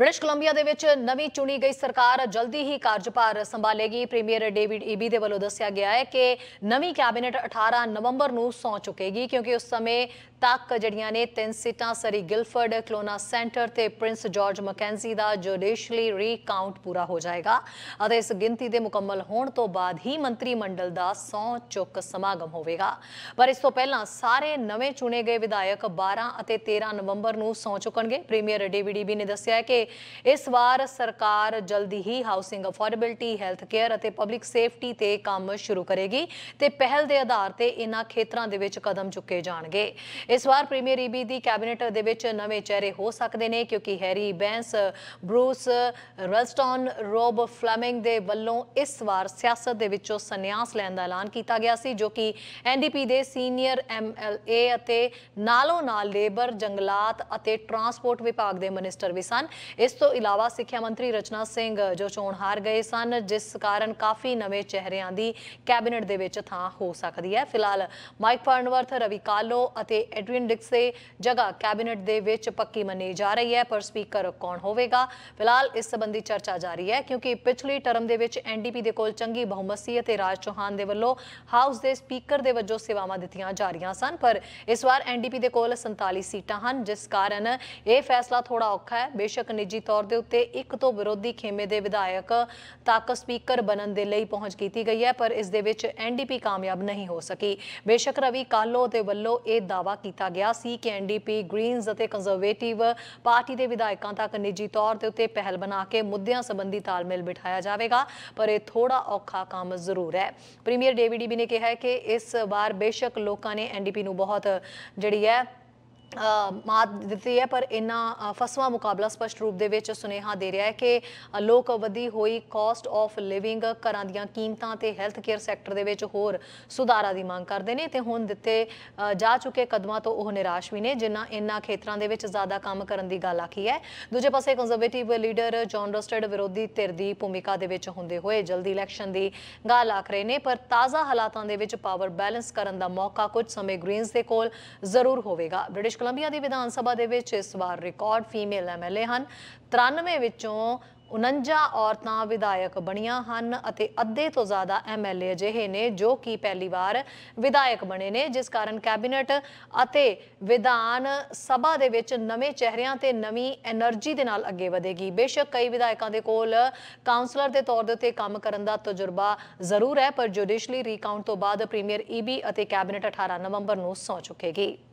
British Columbia ਦੇ ਵਿੱਚ ਨਵੀਂ ਚੁਣੀ ਗਈ ਸਰਕਾਰ ਜਲਦੀ ਹੀ ਕਾਰਜਭਾਰ ਸੰਭਾਲੇਗੀ ਪ੍ਰੀਮੀਅਰ ਡੇਵਿਡ ਈਬੀ ਦੇ ਵੱਲੋਂ ਦੱਸਿਆ ਗਿਆ ਹੈ ਕਿ ਨਵੀਂ ਕੈਬਨਿਟ 18 ਨਵੰਬਰ ਨੂੰ ਸੌਂ ਚੁਕੇਗੀ ਕਿਉਂਕਿ ਉਸ ਸਮੇਂ ਤੱਕ ਜਿਹੜੀਆਂ ਨੇ ਤਿੰਨ ਸੀਟਾਂ ਸਰੀ ਗਿਲਫਰਡ ਕਲੋਨਾ ਸੈਂਟਰ ਤੇ ਪ੍ਰਿੰਸ ਜਾਰਜ ਮਕੈਂਜ਼ੀ ਦਾ ਜੁਡੀਸ਼ੀਅਲੀ ਰੀਕਾਊਂਟ ਪੂਰਾ ਹੋ ਜਾਏਗਾ ਅਤੇ ਇਸ ਗਿਣਤੀ ਦੇ ਮੁਕੰਮਲ ਹੋਣ ਤੋਂ ਬਾਅਦ ਹੀ ਮੰਤਰੀ ਮੰਡਲ ਦਾ ਸੌ ਚੁੱਕ ਸਮਾਗਮ ਹੋਵੇਗਾ ਪਰ ਇਸ ਤੋਂ ਪਹਿਲਾਂ ਸਾਰੇ ਨਵੇਂ ਚੁਣੇ ਗਏ ਵਿਧਾਇਕ 12 ਅਤੇ 13 ਨਵੰਬਰ ਨੂੰ ਸੌ ਚੁੱਕਣਗੇ ਪ੍ਰੀਮੀਅਰ ਡੀਵੀਡੀਬੀ ਨੇ ਦੱਸਿਆ ਹੈ ਕਿ ਇਸ ਵਾਰ ਸਰਕਾਰ ਜਲਦੀ ਹੀ ਹਾਊਸਿੰਗ ਅਫੋਰਡੇਬਿਲਟੀ ਹੈਲਥ ਕੇਅਰ ਅਤੇ ਪਬਲਿਕ ਸੇਫਟੀ ਤੇ ਕੰਮ ਸ਼ੁਰੂ ਕਰੇਗੀ ਤੇ ਪਹਿਲ ਦੇ ਆਧਾਰ ਤੇ ਇਨ੍ਹਾਂ ਖੇਤਰਾਂ ਦੇ ਵਿੱਚ ਕਦਮ ਚੁੱਕੇ ਜਾਣਗੇ ਇਸ ਵਾਰ ਪ੍ਰੀਮੀਅਰ ਈਬੀ e ਦੀ ਕੈਬਨਿਟ ਦੇ ਵਿੱਚ ਨਵੇਂ ਚਿਹਰੇ ਹੋ ਸਕਦੇ ਨੇ ਕਿਉਂਕਿ Harry Bains Bruce Ralston Rob Fleming ਦੇ ਵੱਲੋਂ ਇਸ ਵਾਰ ਸਿਆਸਤ ਦੇ ਵਿੱਚੋਂ ਸੰਨਿਆਸ ਲੈਣ ਦਾ ਐਲਾਨ ਕੀਤਾ ਗਿਆ ਸੀ ਜੋ ਕਿ ਐਨਡੀਪੀ ਦੇ ਸੀਨੀਅਰ ਐਮਐਲਏ ਅਤੇ ਨਾਲੋਂ ਨਾਲ ਲੇਬਰ ਜੰਗਲਾਤ ਅਤੇ ਟਰਾਂਸਪੋਰਟ ਵਿਭਾਗ ਦੇ ਮਨਿਸਟਰ ਵੀ ਸਨ ਇਸ ਤੋਂ ਇਲਾਵਾ ਸਿੱਖਿਆ ਮੰਤਰੀ ਰਚਨਾ ਸਿੰਘ ਜੋ ਚੋਣ ਹਾਰ ਗਏ ਸਨ ਜਿਸ ਕਾਰਨ ਕਾਫੀ ਨਵੇਂ ਚਿਹਰਿਆਂ ਦੀ ਕੈਬਨਿਟ ਦੇ ਵਿੱਚ ਥਾਂ ਹੋ ਸਕਦੀ ਹੈ ਫਿਲਹਾਲ ਮਾਈਕ ਫਰਨਵਰਥ ਰਵੀ ਕਾਲੋ ਅਤੇ ਐਡਵਿਨ ਡਿਕਸੇ ਜਗ੍ਹਾ ਕੈਬਨਿਟ ਦੇ ਵਿੱਚ ਪੱਕੀ ਮੰਨੀ ਜਾ ਰਹੀ ਹੈ ਪਰ ਸਪੀਕਰ ਕੌਣ ਹੋਵੇਗਾ ਫਿਲਹਾਲ ਇਸ ਸੰਬੰਧੀ ਚਰਚਾ ਜਾਰੀ ਹੈ ਕਿਉਂਕਿ ਪਿਛਲੀ ਟਰਮ ਦੇ ਵਿੱਚ ਐਨਡੀਪੀ ਦੇ ਕੋਲ ਚੰਗੀ ਬਹੁਮਤੀ ਅਤੇ ਰਾਜ ਚੌਹਾਨ ਦੇ ਵੱਲੋਂ ਹਾਊਸ ਦੇ ਸਪੀਕਰ ਦੇ ਵਜੋਂ ਸੇਵਾਵਾਂ ਦਿੱਤੀਆਂ ਜਾ ਰਹੀਆਂ ਸਨ ਪਰ ਇਸ ਵਾਰ ਐਨਡੀਪੀ ਦੇ ਕੋਲ 47 ਸੀਟਾਂ ਹਨ ਜਿਸ ਕਾਰਨ ਇਹ ਫੈਸਲਾ ਥੋੜਾ ਔਖਾ ਹੈ ਬੇਸ਼ੱਕ ਨਤੀਜੀ ਤੌਰ ਦੇ ਉੱਤੇ ਇੱਕ ਤੋਂ ਵਿਰੋਧੀ ਖੇਮੇ ਦੇ ਵਿਧਾਇਕ ਤੱਕ ਸਪੀਕਰ ਬਣਨ ਦੇ ਲਈ ਪਹੁੰਚ ਕੀਤੀ ਗਈ ਹੈ ਪਰ ਇਸ ਦੇ ਵਿੱਚ ਐਨਡੀਪੀ ਕਾਮਯਾਬ ਨਹੀਂ ਹੋ ਸਕੀ ਬੇਸ਼ੱਕ ਰਵੀ ਕਾਲੋ ਦੇ ਵੱਲੋਂ ਇਹ ਦਾਵਾ ਕੀਤਾ ਗਿਆ ਸੀ ਕਿ ਐਨਡੀਪੀ ਗ੍ਰੀਨਸ ਅਤੇ ਕੰਜ਼ਰਵੇਟਿਵ ਪਾਰਟੀ ਦੇ ਵਿਧਾਇਕਾਂ ਤੱਕ ਨਿੱਜੀ ਤੌਰ ਦੇ ਉੱਤੇ ਪਹਿਲ ਬਣਾ ਕੇ ਮੁੱਦਿਆਂ ਸੰਬੰਧੀ ਤਾਲਮੇਲ ਬਿਠਾਇਆ ਜਾਵੇਗਾ ਪਰ ਇਹ ਥੋੜਾ ਔਖਾ ਕੰਮ ਜ਼ਰੂਰ ਹੈ ਪ੍ਰੀਮੀਅਰ ਡੇਵਿਡ ਈਬੀ ਨੇ ਕਿਹਾ ਕਿ ਇਸ ਵਾਰ ਬੇਸ਼ੱਕ ਲੋਕਾਂ ਨੇ ਐਨਡੀਪੀ ਨੂੰ ਬਹੁਤ ਜਿਹੜੀ ਹੈ ਮਾਤ ਦਿੱਤੀ ਹੈ ਪਰ ਇਨਾ ਫਸਵਾ ਮੁਕਾਬਲਾ ਸਪਸ਼ਟ ਰੂਪ ਦੇ ਵਿੱਚ ਸੁਨੇਹਾ ਦੇ ਰਿਹਾ ਹੈ ਕਿ ਲੋਕ ਵਧੀ ਹੋਈ ਕਾਸਟ ਆਫ ਲਿਵਿੰਗ ਘਰਾਂ ਦੀਆਂ ਕੀਮਤਾਂ ਤੇ ਹੈਲਥ ਕੇਅਰ ਸੈਕਟਰ ਦੇ ਵਿੱਚ ਹੋਰ ਸੁਧਾਰਾਂ ਦੀ ਮੰਗ ਕਰਦੇ ਨੇ ਤੇ ਹੁਣ ਦਿੱਤੇ ਜਾ ਚੁੱਕੇ ਕਦਮਾਂ ਤੋਂ ਉਹ ਨਿਰਾਸ਼ ਵੀ ਨੇ ਜਿਨ੍ਹਾਂ ਇਨਾ ਖੇਤਰਾਂ ਦੇ ਵਿੱਚ ਜ਼ਿਆਦਾ ਕੰਮ ਕਰਨ ਦੀ ਗੱਲ ਆਖੀ ਹੈ ਦੂਜੇ ਪਾਸੇ ਕੰਜ਼ਰਵੇਟਿਵ ਲੀਡਰ ਜੌਨ ਰਸਟਡ ਵਿਰੋਧੀ ਧਿਰ ਦੀ ਭੂਮਿਕਾ ਦੇ ਵਿੱਚ ਹੁੰਦੇ ਹੋਏ ਜਲਦੀ ਇਲੈਕਸ਼ਨ ਦੀ ਗੱਲ ਆਖ ਰਹੇ ਨੇ ਪਰ ਤਾਜ਼ਾ ਹਾਲਾਤਾਂ ਦੇ ਵਿੱਚ ਪਾਵਰ ਬੈਲੈਂਸ ਕਰਨ ਦਾ ਮੌਕਾ ਕੁਝ ਸਮੇਂ ਗ੍ਰੀਨਸ ਦੇ ਕੋਲ ਜ਼ਰੂਰ ਹੋਵੇਗਾ ਬ੍ਰਿਟਿਸ਼ ਕੋਲੰਬੀਆ ਦੀ ਵਿਧਾਨ ਸਭਾ ਦੇ ਵਿੱਚ ਇਸ ਵਾਰ ਰਿਕਾਰਡ ਫੀਮੇਲ ਐਮਐਲਏ ਹਨ 93 ਵਿੱਚੋਂ 49 ਔਰਤਾਂ ਵਿਧਾਇਕ ਬਣੀਆਂ ਹਨ ਅਤੇ ਅੱਧੇ ਤੋਂ ਜ਼ਿਆਦਾ ਐਮਐਲਏ ਅਜਿਹੇ ਨੇ ਜੋ ਕਿ ਪਹਿਲੀ ਵਾਰ ਵਿਧਾਇਕ ਬਣੇ ਨੇ ਜਿਸ ਕਾਰਨ ਕੈਬਨਿਟ ਅਤੇ ਵਿਧਾਨ ਸਭਾ ਦੇ ਵਿੱਚ ਨਵੇਂ ਚਿਹਰਿਆਂ ਤੇ ਨਵੀਂ એનર્ਜੀ ਦੇ ਨਾਲ ਅੱਗੇ ਵਧੇਗੀ ਬੇਸ਼ੱਕ ਕਈ ਵਿਧਾਇਕਾਂ ਦੇ ਕੋਲ ਕਾਉਂਸਲਰ ਦੇ ਤੌਰ ਦੇ ਉੱਤੇ ਕੰਮ ਕਰਨ ਦਾ ਤਜਰਬਾ ਜ਼ਰੂਰ ਹੈ ਪਰ ਜੁਡੀਸ਼ਲੀ ਰੀਕਾਊਂਟ ਤੋਂ ਬਾਅਦ ਪ੍ਰੀਮੀਅਰ ਈਬੀ ਅਤੇ ਕੈਬਨਿਟ 18 ਨਵੰਬਰ ਨੂੰ ਸੌਂ ਚੁੱਕੇਗੀ